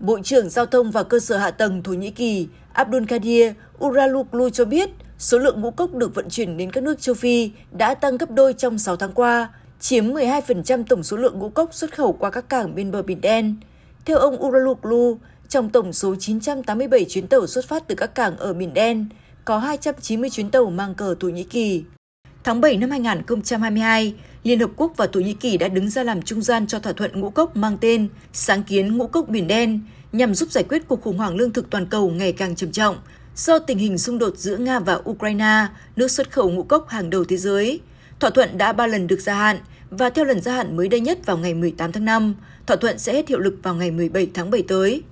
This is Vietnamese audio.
Bộ trưởng Giao thông và Cơ sở Hạ tầng Thổ Nhĩ Kỳ Abdul Uraluklu cho biết số lượng ngũ cốc được vận chuyển đến các nước châu Phi đã tăng gấp đôi trong 6 tháng qua, chiếm 12% tổng số lượng ngũ cốc xuất khẩu qua các cảng bên bờ Biển Đen. Theo ông Uraluklu, trong tổng số 987 chuyến tàu xuất phát từ các cảng ở Biển Đen, có 290 chuyến tàu mang cờ Thổ Nhĩ Kỳ. Tháng 7 năm 2022, Liên Hợp Quốc và Thổ Nhĩ Kỳ đã đứng ra làm trung gian cho thỏa thuận ngũ cốc mang tên Sáng kiến ngũ cốc Biển Đen nhằm giúp giải quyết cuộc khủng hoảng lương thực toàn cầu ngày càng trầm trọng do tình hình xung đột giữa Nga và Ukraine, nước xuất khẩu ngũ cốc hàng đầu thế giới. Thỏa thuận đã ba lần được gia hạn và theo lần gia hạn mới đây nhất vào ngày 18 tháng 5, thỏa thuận sẽ hết hiệu lực vào ngày 17 tháng 7 tới.